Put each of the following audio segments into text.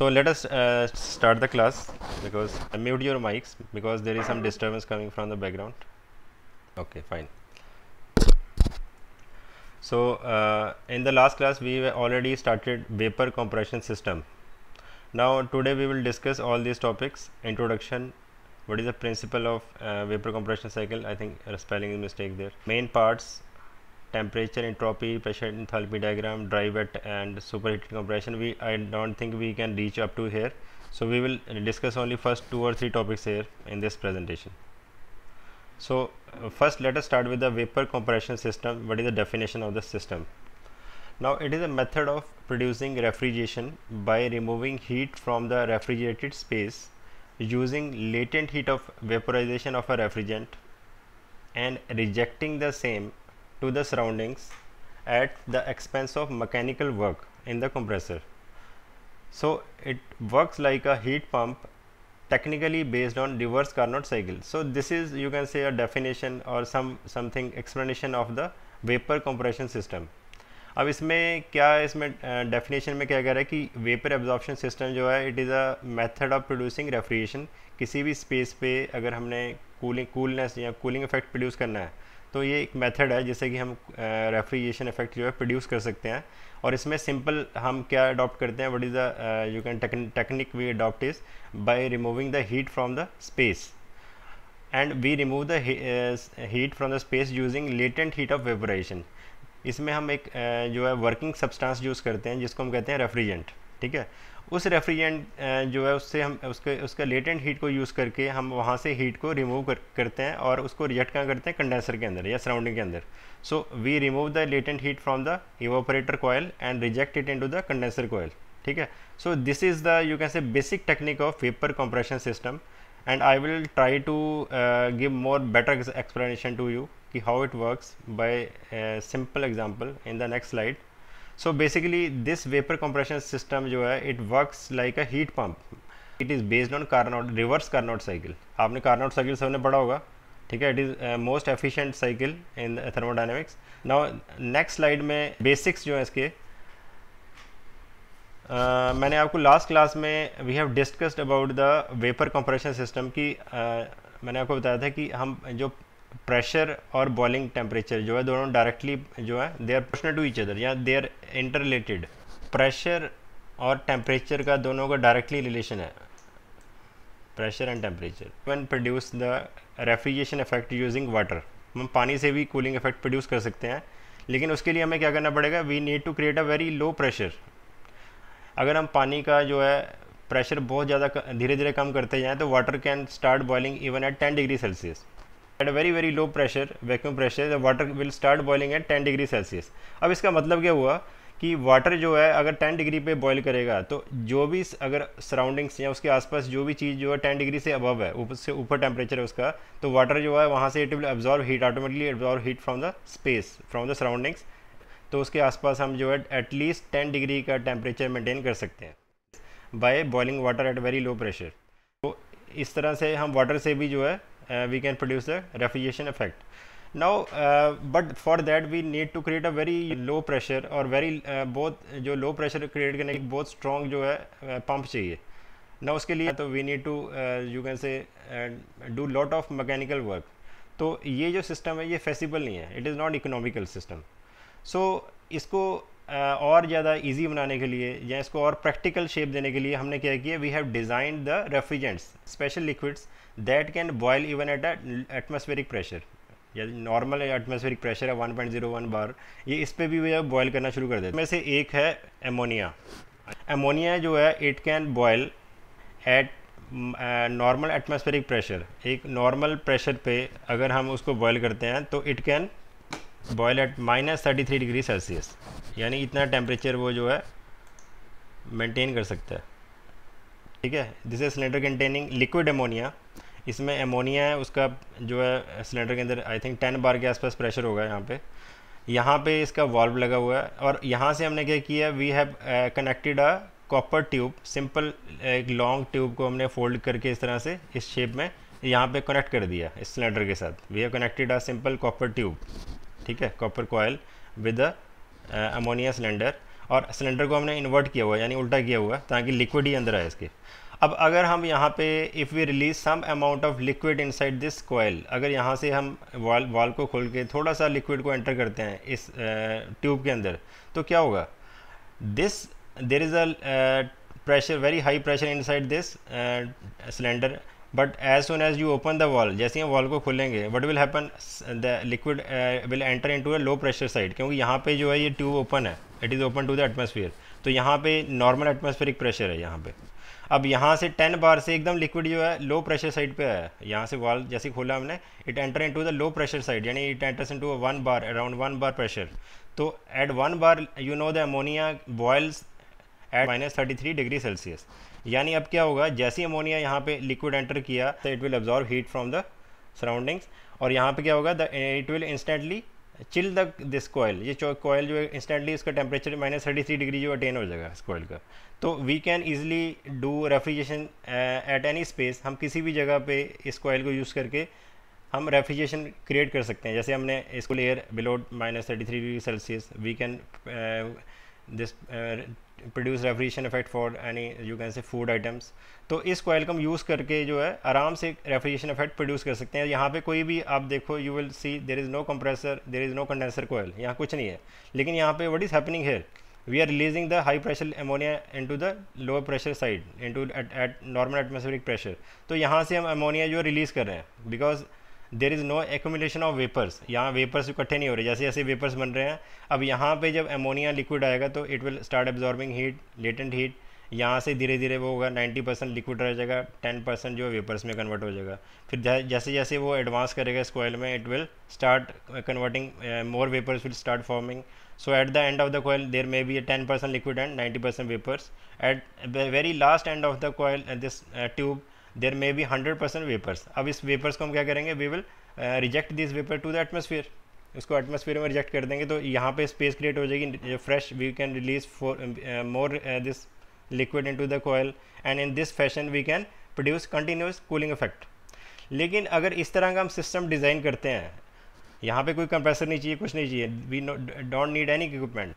so let us uh, start the class because I mute your mics because there is some disturbance coming from the background okay fine so uh, in the last class we already started vapor compression system now today we will discuss all these topics introduction what is the principle of uh, vapor compression cycle I think spelling mistake there main parts temperature entropy pressure enthalpy diagram dry wet and superheated compression we i don't think we can reach up to here so we will discuss only first two or three topics here in this presentation so uh, first let us start with the vapor compression system what is the definition of the system now it is a method of producing refrigeration by removing heat from the refrigerated space using latent heat of vaporization of a refrigerant and rejecting the same to the surroundings at the expense of mechanical work in the compressor. So it works like a heat pump technically based on reverse Carnot cycle. So this is you can say a definition or some something explanation of the vapor compression system. अब इसमें क्या है इसमें definition में क्या कह रहा है कि वेपर एब्जॉर्प्शन सिस्टम जो है it is a method of producing refrigeration किसी भी स्पेस पे अगर हमने कूलिंग कूलनेस या कूलिंग इफेक्ट प्रोड्यूस करना है तो ये एक मेथड है जिससे कि हम रेफ्रिजरेशन इफेक्ट जो है प्रोड्यूस कर सकते हैं और इसमें सिंपल हम क्या अडॉप्ट करते हैं what is the you can technique we adopt is by removing the heat from the space and we remove the heat from the space using latent heat of vaporization इसमें हम एक uh, जो है working substance use करते हैं जिसको हम कहते हैं रेफ्रिजेंट ठीक है उस रेफ्रिजरेंट जो है उससे हम उसके उसका लेटेंट हीट को यूज़ करके हम वहाँ से हीट को रिमूव कर, करते हैं और उसको रिजेक्ट कहाँ करते हैं कंडेंसर के अंदर या सराउंडिंग के अंदर so we remove the latent heat from the evaporator coil and reject it in the condenser coil ठीक है so this is the you can say basic technique of vapour compression system and I will try to give more better explanation to you कि how it works by simple example in the next slide so basically this vapour compression system जो है it works like a heat pump it is based on Carnot reverse Carnot cycle आपने Carnot cycle सबने पढ़ा होगा ठीक है it is most efficient cycle in thermodynamics now next slide में basics जो है इसके uh, मैंने आपको लास्ट क्लास में we have discussed about the vapour compression system की uh, मैंने आपको बताया था कि हम जो प्रेशर और बॉइलिंग टेम्परेचर जो है दोनों डायरेक्टली जो है they are personal to each other या they are inter related pressure और टेम्परेचर का दोनों का डायरेक्टली रिलेशन है pressure and temperature one produce the refrigeration effect using water हम पानी से भी कूलिंग इफेक्ट प्रोड्यूस कर सकते हैं लेकिन उसके लिए हमें क्या करना पड़ेगा we need to create a very low pressure अगर हम पानी का जो है प्रेशर बहुत ज़्यादा धीरे धीरे कम करते जाएँ तो water can start boiling even at ten degree Celsius at very very low pressure vacuum pressure the water will start boiling at ten degree Celsius अब इसका मतलब क्या हुआ कि वाटर जो है अगर 10 डिग्री पे बॉईल करेगा तो जो भी अगर सराउंडिंग्स या उसके आसपास जो भी चीज़ जो है 10 डिग्री से अबव है ऊपर से ऊपर टेम्परेचर है उसका तो वाटर जो है वहाँ से it will absorb heat automatically absorb heat from the space from the surroundings तो उसके आसपास हम जो है एटलीस्ट टेन डिग्री का टेम्परेचर मेंटेन कर सकते हैं by boiling water at very low pressure तो इस तरह से हम वाटर से भी जो है uh, we can produce the refrigeration effect now uh, but for that we need to create a very low pressure or very uh, both jo low pressure create karne की both strong jo hai uh, pump chahiye now uske liye to we need to uh, you can say uh, do lot of mechanical work to ye jo system hai ye feasible nahi hai it is not economical system so isko और ज़्यादा easy बनाने के लिए या इसको और practical shape देने के लिए हमने क्या किया we have designed the refrigerants special liquids that can boil even at atmospheric pressure या नॉर्मल एटमोसफेरिक प्रेशर है 1.01 बार ये इस पर भी वे बॉयल करना शुरू कर देते हैं से एक है एमोनिया एमोनिया जो है it can boil at normal atmospheric pressure एक नॉर्मल प्रेशर पे अगर हम उसको बॉयल करते हैं तो it can boil at minus thirty three degree Celsius यानी इतना टेम्परेचर वो जो है मेंटेन कर सकता है ठीक है this is cylinder containing liquid ammonia इसमें एमोनिया है उसका जो है सिलेंडर के अंदर आई थिंक टेन बार के आसपास प्रेशर होगा यहाँ पे यहाँ पे इसका वॉल्व लगा हुआ है और यहाँ से हमने क्या किया we have connected a copper tube simple एक लॉन्ग ट्यूब को हमने फोल्ड करके इस तरह से इस शेप में यहाँ पे कनेक्ट कर दिया इस सिलेंडर के साथ we have connected a simple copper tube ठीक है copper coil with ammonia cylinder और सिलेंडर को हमने इन्वर्ट किया हुआ है यानी उल्टा किया हुआ है ताकि लिक्विड ही अंदर आए इसके अब अगर हम यहाँ पे if we release some amount of liquid inside this coil अगर यहाँ से हम वाल वाल को खोल के थोड़ा सा लिक्विड को एंटर करते हैं इस ट्यूब uh, के अंदर तो क्या होगा this there is a pressure very high pressure inside this cylinder but as soon as you open the valve जैसे ही हम वॉल को खोलेंगे what will happen the liquid will enter in to a low pressure side क्योंकि यहाँ पे जो है ये ट्यूब ओपन है it is open to the atmosphere तो यहाँ पे नॉर्मल एटमोसफेरिक प्रेशर है यहाँ पे अब यहाँ से टेन बार से एकदम लिक्विड जो है लो प्रेशर साइड पे है यहाँ से वॉल जैसे खोला हमने it enter in to the low pressure side यानी it enters in to one bar around one bar pressure तो at one bar you know the ammonia boils at minus thirty three degree Celsius यानी अब क्या होगा जैसे ammonia यहाँ पे liquid enter किया तो it will absorb heat from the surroundings और यहाँ पे क्या होगा the it will instantly chill the this coil ये कोयल जो है इंस्टेंटली इसका temperature minus thirty three degree जो अटेन हो जाएगा इस कोयल का तो we can easily do refrigeration at any space हम किसी भी जगह पे इस कोयल को यूज़ करके हम रेफ्रिजरेशन क्रिएट कर सकते हैं जैसे हमने इसको layer below minus thirty three degree Celsius we can this produce refrigeration effect for any you can say food items तो इस कोयल को हम यूज़ करके जो है आराम से रेफ्रिजरेशन इफेक्ट प्रोड्यूस कर सकते हैं यहाँ पे कोई भी आप देखो you will see there is no compressor there is no condenser coil यहाँ कुछ नहीं है लेकिन यहाँ पे what is happening here we are releasing the high pressure ammonia to the lower pressure side into at normal atmospheric pressure तो यहाँ से हम एमोनिया जो रिलीज़ कर रहे हैं because there is no accumulation of vapours यहाँ वेपर्स इकट्ठे नहीं हो रहे जैसे जैसे वेपर्स बन रहे हैं अब यहाँ पे जब एमोनिया लिक्विड आएगा तो it will start absorbing heat latent heat यहाँ से धीरे धीरे वो होगा 90 परसेंट लिक्विड रह जाएगा 10 परसेंट जो वेपर्स में कन्वर्ट हो जाएगा फिर जैसे जैसे वो एडवांस करेगा इस कोयल में it will start converting more vapours will start forming so at the end of the coil there may be ten percent liquid and ninety percent vapours at very last end of the coil uh, this uh, there may be hundred percent vapours अब इस vapours को हम क्या करेंगे we will reject this vapour to the atmosphere उसको atmosphere में reject कर देंगे तो यहाँ पे स्पेस क्रिएट हो जाएगी fresh we can release for more this liquid to the coil and in this fashion we can produce continuous cooling effect लेकिन अगर इस तरह का हम सिस्टम डिज़ाइन करते हैं यहाँ पे कोई कंप्रेसर नहीं चाहिए कुछ नहीं चाहिए we don't need any equipment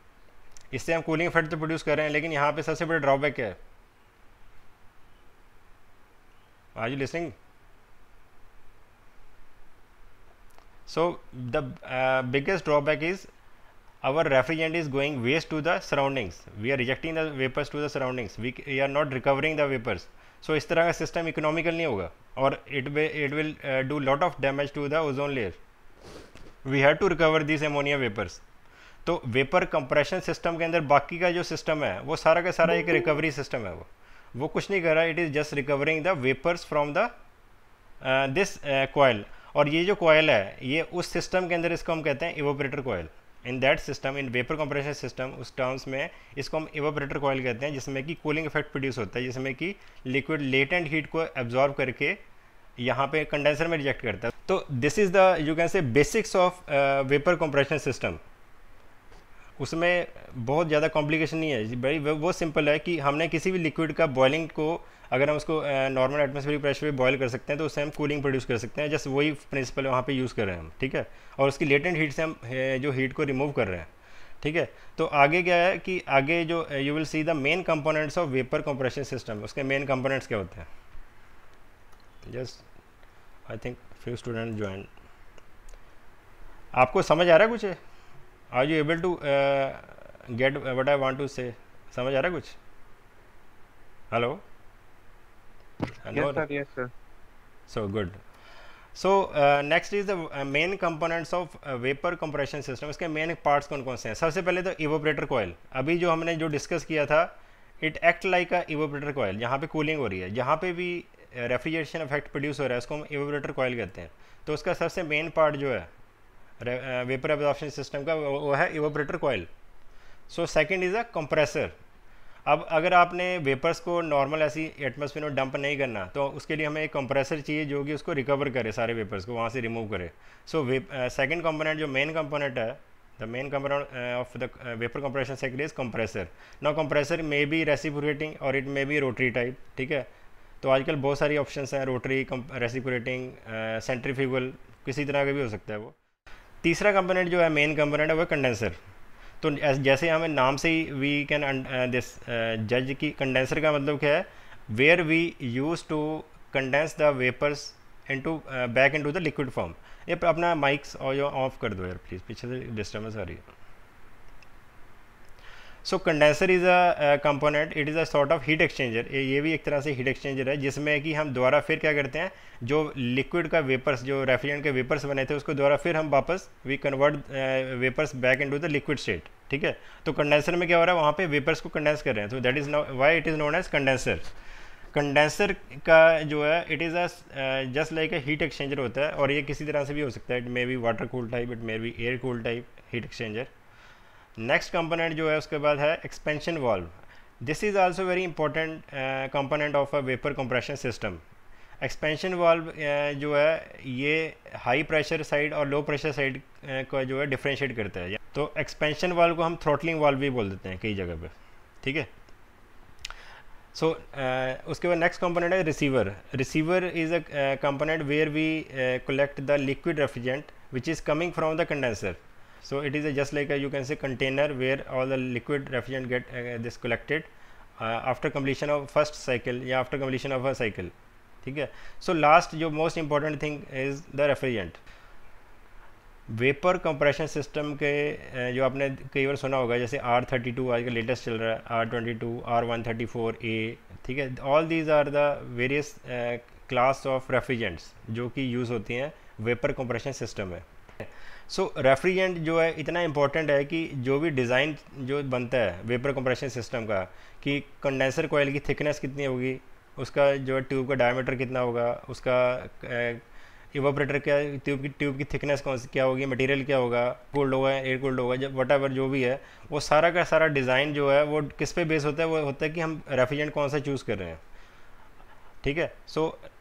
इससे हम कूलिंग इफेक्ट तो प्रोड्यूस कर रहे हैं लेकिन यहाँ पे सबसे बड़ा ड्रॉबैक है Are you listening? So the uh, biggest drawback is our refrigerant is going waste to the surroundings. We are rejecting the vapors to the surroundings. We, we are not recovering the vapors. So so, इस तरह का system economical नहीं होगा और it it will do lot of damage to the ozone layer we have to recover this ammonia vapours तो vapour compression system के अंदर बाकी का जो सिस्टम है वो सारा का सारा एक रिकवरी सिस्टम है वो वो कुछ नहीं कर रहा it is just recovering the vapours from the this coil और ये जो कोयल है ये उस सिस्टम के अंदर इसको हम कहते हैं evaporator coil in that system in vapour compression system उस टर्म्स में इसको हम इवोपरेटर कोयल कहते हैं जिसमें कि कूलिंग इफेक्ट प्रोड्यूस होता है जिसमें कि लिक्विड लेटेंट हीट को एब्जॉर्व करके यहाँ पे कंडेंसर में रिजेक्ट करता है तो this is the you can say basics of vapour compression system उसमें बहुत ज़्यादा कॉम्प्लिकेशन नहीं है बड़ी वो सिंपल है कि हमने किसी भी लिक्विड का बॉइलिंग को अगर हम उसको नॉर्मल एटमोसफेरिक प्रेशर पे बॉयल कर सकते हैं तो उससे हम कूलिंग प्रोड्यूस कर सकते हैं जस्ट वही प्रिंसिपल वहाँ पे यूज़ कर रहे हैं हम ठीक है और उसकी लेटेंट हीट से हम जो हीट को रिमूव कर रहे हैं ठीक है तो आगे क्या है कि आगे जो you will see the main components of vapour compression system उसके मेन कंपोनेंट्स क्या होते हैं just I think few student join आपको समझ आ रहा है कुछ है? Are you able to get what I want to say समझ आ रहा है कुछ hello so good so next is the main components of vapour compression system इसके मेन पार्ट्स कौन कौन से हैं सबसे पहले तो इवोपरेटर कोयल अभी जो हमने जो डिस्कस किया था it act like a evaporator coil जहाँ पे कूलिंग हो रही है जहाँ पे भी रेफ्रिजरेशन इफेक्ट प्रोड्यूस हो रहा है उसको हम इवोपरेटर कोयल कहते हैं तो उसका सबसे मेन पार्ट जो है वेपर एब्जॉर्प्शन सिस्टम का वो है evaporator coil so second is a compressor अब अगर आपने वेपर्स को नॉर्मल ऐसी एटमोसफियर में डंप नहीं करना तो उसके लिए हमें एक कंप्रेसर चाहिए जो कि उसको रिकवर करे सारे वेपर्स को वहाँ से रिमूव करे सो सेकंड कंपोनेंट जो मेन कंपोनेंट है the main component of the vapour compression second is compressor now compressor may be may और it may be rotary type ठीक है तो आजकल बहुत सारी ऑप्शन हैं रोटरी रेसिप्रोकेटिंग सेंट्रीफ्यूगल किसी तरह का भी हो सकता है वो तीसरा कंपोनेंट जो है मेन कंपोनेंट है वो कंडेंसर तो जैसे हमें नाम से ही वी कैन दिस जज की कंडेंसर का मतलब क्या है where we use to condense the vapours into back into the liquid form ये अपना माइक्स ऑफ कर दो यार प्लीज़ पीछे से डिस्टर्बेंस आ रही है so condenser is a component it is a sort of heat exchanger ये भी एक तरह से हीट एक्सचेंजर है जिसमें कि हम दोबारा फिर क्या करते हैं जो लिक्विड का वेपर्स जो रेफ्रिजरेंट के वेपर्स बने थे उसको दोबारा फिर हम वापस we convert vapours back into the liquid state ठीक है तो कंडेंसर में क्या हो रहा है वहाँ पे वेपर्स को कंडेंस कर रहे हैं तो that is why it is known as condenser condenser का जो है it is a just like a heat exchanger होता है और ये किसी तरह से भी हो सकता है it may be water cool type it may be air cool type heat exchanger next component जो है उसके बाद है expansion valve this is also very important component of a vapour compression system expansion valve जो है ये high pressure side और लो pressure side को जो है डिफ्रेंशिएट करता है तो एक्सपेंशन वाल्व को हम थ्रोटलिंग वॉल्व भी बोल देते हैं कई जगह पे ठीक है सो uh, उसके बाद नेक्स्ट कंपोनेंट है receiver receiver is a component where we collect the liquid refrigerant which is coming from the condenser so it is a just like a, you can say container where all the liquid refrigerant get uh, this collected uh, after completion of first cycle yeah after completion of a cycle theek hai so last jo most important thing is the refrigerant vapour compression system के जो आपने कई बार सुना होगा जैसे are thirty two आज का latest चल रहा है R twenty two R one thirty four A ठीक है all these are the various class of refrigerants जो कि यूज़ होती हैं वेपर कंप्रेशन सिस्टम में सो so, रेफ्रिजरेंट जो है इतना इम्पोर्टेंट है कि जो भी डिज़ाइन जो बनता है वेपर कंप्रेशन सिस्टम का कि कंडेंसर कोयल की थिकनेस कितनी होगी उसका जो है ट्यूब का डायमीटर कितना होगा उसका इवोपरेटर क्या ट्यूब की ट्यूब की थिकनेस कौन सी क्या होगी मटेरियल क्या होगा कोल्ड होगा एयर कोल्ड होगा जब वट जो भी है वो सारा का सारा डिज़ाइन जो है वो किस पे बेस होता है वो होता है कि हम रेफ्रिजरेंट कौन सा चूज़ कर रहे हैं ठीक है so so,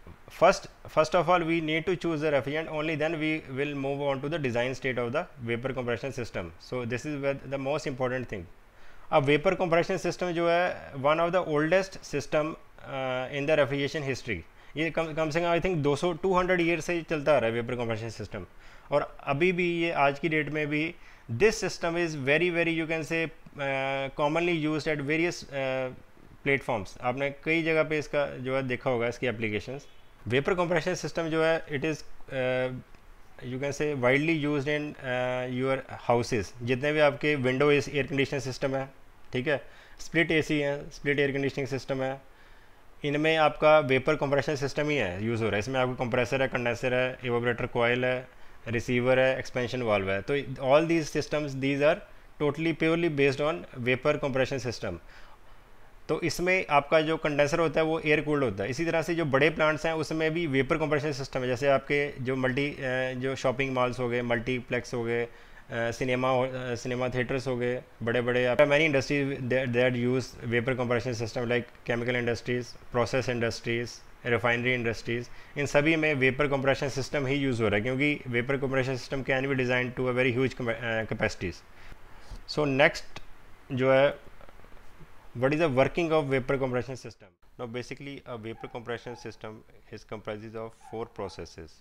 first first of all we need to choose the refugiant only then we will move on to the design state of the vapor compression system so this is where the most important thing अब vapour compression system जो है one of the oldest system in the refrigeration history ये कम कम से कम I think 200 200 year से चलता आ रहा है वेपर कंप्रेशन सिस्टम और अभी भी ये आज की डेट में भी this system is very very you can say commonly use at various platforms आपने कई जगह पे इसका जो है देखा होगा इसकी एप्लीकेशंस वेपर कंप्रेशन सिस्टम जो है it is you can say widely use in your houses जितने भी आपके विंडो एयर कंडीशनर सिस्टम है ठीक है स्प्लिट एसी है स्प्लिट एयर कंडीशनिंग सिस्टम है इनमें आपका वेपर कंप्रेशन सिस्टम ही है यूज़ हो रहा है इसमें आपका कंप्रेसर है कंडेंसर है एवोबरेटर कोयल है रिसीवर है एक्सपेंशन वाल्व है तो all these systems these are totally purely based on vapour compression system तो इसमें आपका जो कंडेंसर होता है वो एयर कूल्ड होता है इसी तरह से जो बड़े प्लांट्स हैं उसमें भी वेपर कंप्रेशन सिस्टम है जैसे आपके जो मल्टी जो शॉपिंग मॉल्स हो गए मल्टीप्लेक्स हो गए सिनेमा सिनेमा थिएटर्स हो गए बड़े बड़े many industries that use vapour compression system like chemical industries process industries refinery industries इन सभी में वेपर कंप्रेशन सिस्टम ही यूज़ हो रहा है क्योंकि vapour compression system can be design to a very huge capacities so next जो है what is the working of vapor compression system now basically a vapor compression system is comprises of four processes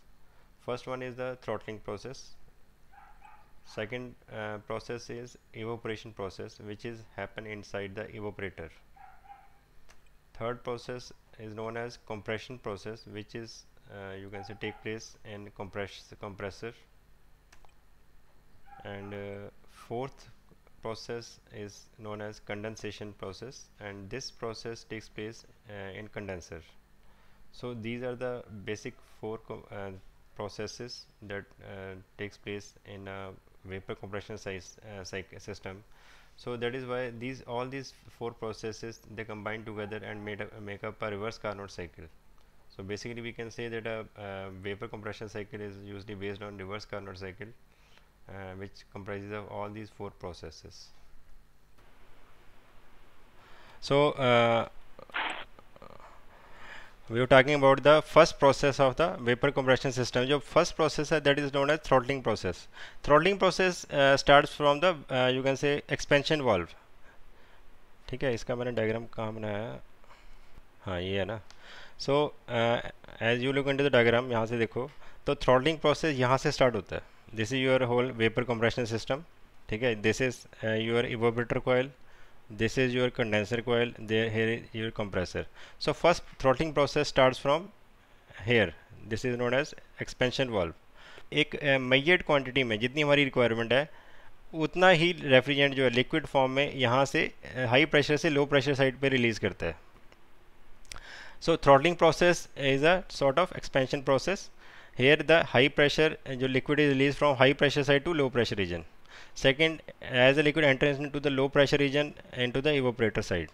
first one is the throttling process second uh, process is evaporation process which is happen inside the evaporator third process is known as compression process which is uh, you can say take place in compress compressor and uh, fourth process is known as condensation process and this process takes place uh, in condenser so these are the basic four uh, processes that uh, takes place in a vapor compression size uh, system so that is why these all these four processes they combine together and made up, make up a reverse Carnot cycle so basically we can say that a vapor compression cycle is usually based on reverse Carnot cycle uh, which comprises of all these four processes so uh, we are talking about the first process of the vapor compression system your first process uh, that is known as throttling process throttling process uh, starts from the uh, you can say expansion valve ठीक है इसका मैंने diagram कहाँ बनाया हाँ ये है ना so as you look into the diagram यहाँ से देखो तो थ्रॉटलिंग प्रोसेस यहाँ से स्टार्ट होता है this is your whole vapour compression system ठीक है this is your evaporator coil this is your condenser coil there here is your compressor so first throttling process start from here this is known as expansion valve एक मैट uh, quantity में जितनी हमारी requirement है उतना ही refrigerant जो है liquid form में यहाँ से हाई uh, प्रेशर से लो प्रेशर साइड पे रिलीज़ करता है so throttling process is a sort of expansion process here the high pressure जो liquid release from high pressure side to low pressure region second as a liquid entrance in to the low pressure region and to the evaporator side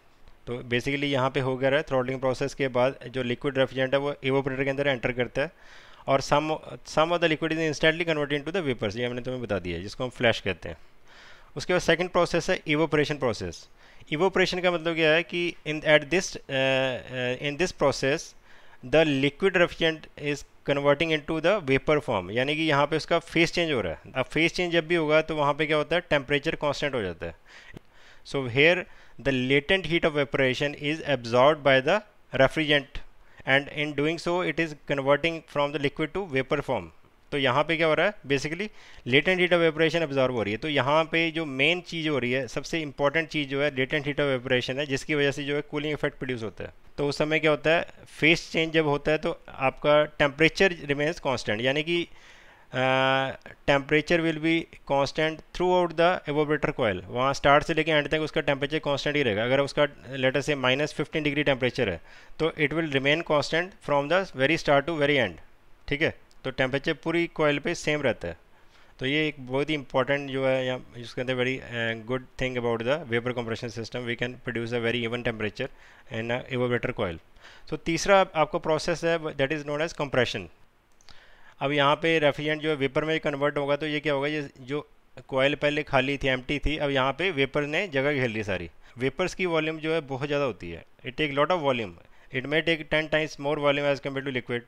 तो basically यहाँ पे हो गया है throttling process के बाद जो लिक्विड रेफ्रिजरेंट है वो इवोपरेटर के अंदर एंटर करता है और some some of the liquid is instantly converted to the vapours ये हमने तुम्हें बता दिया है जिसको हम फ्लैश कहते हैं उसके बाद सेकंड प्रोसेस है इवोपरेशन प्रोसेस इवोपरेशन का मतलब क्या है कि in at this in this process the liquid refrigerant is converting in to the vapour form यानी कि यहाँ पे उसका फेस चेंज हो रहा है अब फेस चेंज जब भी होगा तो वहाँ पे क्या होता है टेम्परेचर कॉन्स्टेंट हो जाता है so here the latent heat of vaporisation is absorb by the refrigerant and in doing so it is converting from the liquid to vapour form तो यहाँ पे क्या हो रहा है basically latent heat of vaporisation absorb हो रही है तो यहाँ पे जो मेन चीज़ हो रही है सबसे इंपॉर्टेंट चीज़ जो है लेटेंट हीट ऑफ वेपरेशन है जिसकी वजह से जो है कूलिंग इफेक्ट प्रोड्यूस होता है तो उस समय क्या होता है फेस चेंज जब होता है तो आपका टेम्परेचर रिमेन्स कॉन्स्टेंट यानी कि temperature will be constant throughout the evaporator coil वहाँ स्टार्ट से लेकर एंड तक उसका टेम्परेचर कॉन्स्टेंट ही रहेगा अगर उसका लेटर से माइनस फिफ्टीन डिग्री टेम्परेचर है तो it will remain constant from the very start to very end ठीक है तो टेम्परेचर पूरी कोयल पे सेम रहता है तो ये एक बहुत ही इंपॉर्टेंट जो है या इसके अंदर very good thing about the vapour compression system we can produce a very even temperature in evaporator coil तो तीसरा आपका प्रोसेस है that is known as compression अब यहाँ पे रेफ्रिजरेंट जो है वेपर में कन्वर्ट होगा तो ये क्या होगा ये जो कोयल पहले खाली थी एम थी अब यहाँ पे वेपर ने जगह घेर ली सारी वेपर्स की वॉल्यूम जो है बहुत ज़्यादा होती है it take lot of volume it may take ten times more volume as compare to liquid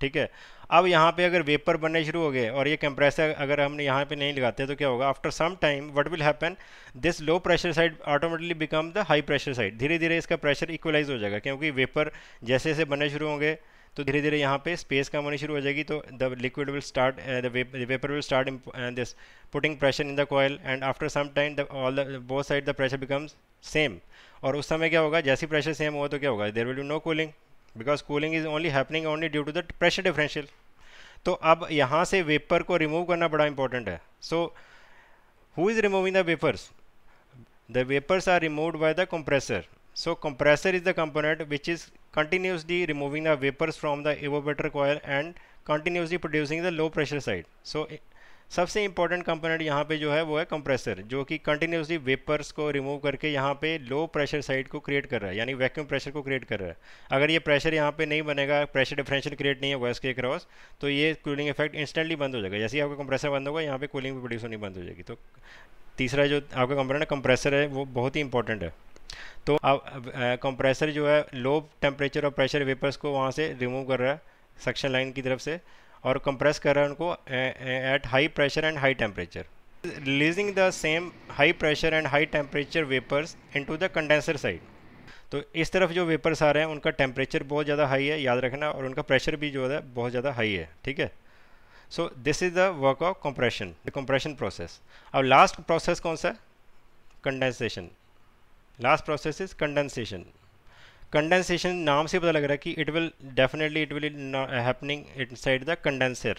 ठीक है अब यहाँ पे अगर वेपर बनने शुरू हो गए और ये कंप्रेसर अगर हम यहाँ पे नहीं लगाते तो क्या होगा after some time what will happen this low pressure side automatically become the high pressure side धीरे धीरे इसका प्रेशर इक्वलाइज हो जाएगा क्योंकि वेपर जैसे जैसे बनने शुरू होंगे तो धीरे धीरे यहाँ पे स्पेस कम होनी शुरू हो जाएगी तो the liquid will start the vapour will start this putting pressure in the coil and after some time the all both side the pressure becomes same और उस समय क्या होगा जैसी प्रेशर सेम हो तो क्या होगा there will be no cooling because cooling is only happening only due to the pressure differential तो अब यहाँ से वेपर को रिमूव करना बड़ा इंपॉर्टेंट है so who is removing the vapours the vapours are remove by the compressor so compressor is the component which is continuously removing the vapours from the evaporator coil and continuously producing the low pressure side so सबसे important component यहाँ पे जो है वो है compressor जो कि continuously vapours को रिमूव करके यहाँ पे लो प्रेशर साइड को क्रिएट कर रहा है यानी वैक्यूम प्रेशर को क्रिएट कर रहा है अगर ये प्रेशर यहाँ पे नहीं बनेगा प्रेशर डिफरेंशियल क्रिएट नहीं होगा इसके क्रॉस तो ये कूलिंग इफेक्ट इंस्टेंटली बंद हो जाएगा जैसे ही आपका कंप्रेसर बंद होगा यहाँ पे कूलिंग भी प्रोड्यूस होनी बंद हो जाएगी तो तीसरा जो आपका कंपोनेंट कंप्रेसर है वो बहुत ही इंपॉर्टेंट है तो अब कंप्रेसर जो है लो टेम्परेचर और प्रेशर वेपर्स को वहाँ से रिमूव कर रहा है सक्शन लाइन की तरफ से और कंप्रेस कर रहे हैं उनको high pressure and high temperature releasing the same high pressure and high temperature vapours in to the condenser side तो इस तरफ जो वेपर्स आ रहे हैं उनका टेम्परेचर बहुत ज़्यादा हाई है याद रखना और उनका प्रेशर भी जो है बहुत ज़्यादा हाई है ठीक है so this is the work of compression the compression process अब लास्ट प्रोसेस कौन सा है condensation last process is condensation condensation नाम से पता लग रहा है कि it will definitely it will happening inside the condenser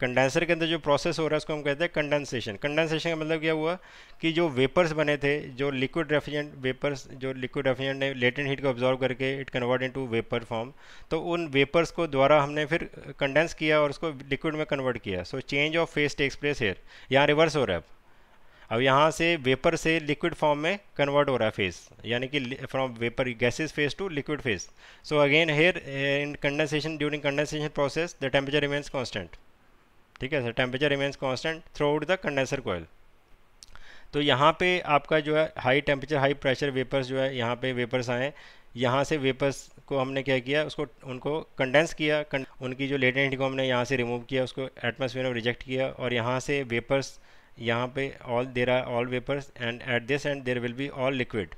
condenser के अंदर जो प्रोसेस हो रहा है उसको हम कहते हैं कंडेंसेशन कंडेंसेशन का मतलब क्या हुआ कि जो वेपर्स बने थे जो लिक्विड रेफ्रिजरेंट वेपर्स जो लिक्विड रेफ्रिजरेंट ने लेटेंट हीट को ऑब्जॉर्व करके it convert in to vapour form तो उन वेपर्स को द्वारा हमने फिर कंडेंस किया और उसको लिक्विड में कन्वर्ट किया so change of phase takes place here यहाँ रिवर्स हो रहा है अब यहाँ से वेपर से लिक्विड फॉर्म में कन्वर्ट हो रहा है फेस यानी कि from vapour gases phase to liquid phase so again here in condensation during condensation process the temperature remains constant ठीक है sir temperature remains constant throughout the condenser coil तो यहाँ पे आपका जो है high temperature high pressure vapours जो है यहाँ पे वेपर्स आए यहाँ से वेपर्स को हमने क्या किया उसको उनको कंडेंस किया उनकी जो लेटेंट को हमने यहाँ से रिमूव किया उसको एटमोसफियर में रिजेक्ट किया और यहाँ से वेपर्स यहाँ पे all there are all vapours and at this end there will be all liquid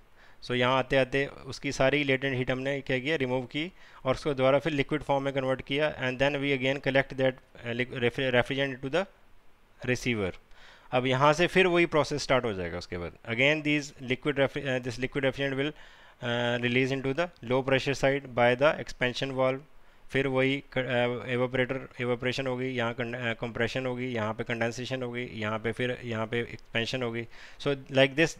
so यहाँ आते आते उसकी सारी लेटेंट हीट हमने क्या किया रिमूव की और उसको दोबारा फिर लिक्विड फॉर्म में कन्वर्ट किया and then we again collect that refrigerant to the receiver अब यहाँ से फिर वही प्रोसेस स्टार्ट हो जाएगा उसके बाद again this liquid this liquid refrigerant will release in to the low pressure side by the expansion valve फिर वही एवोपरेटर एवोप्रेशन होगी यहाँ कंप्रेशन होगी यहाँ पे कंडेंसेशन होगी यहाँ पे फिर यहाँ पे एक्सपेंशन होगी so like this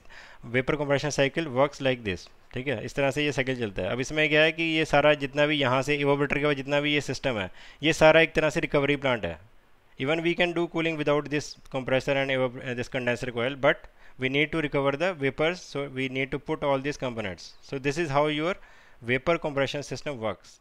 vapour compression cycle works like this ठीक है इस तरह से ये साइकिल चलता है अब इसमें क्या है कि ये सारा जितना भी यहाँ से इवोपरेटर के बाद जितना भी ये सिस्टम है ये सारा एक तरह से रिकवरी प्लांट है even we can do cooling without this compressor and this condenser coil but we need to recover the vapour so we need to put all this components so this is how your vapour compression system works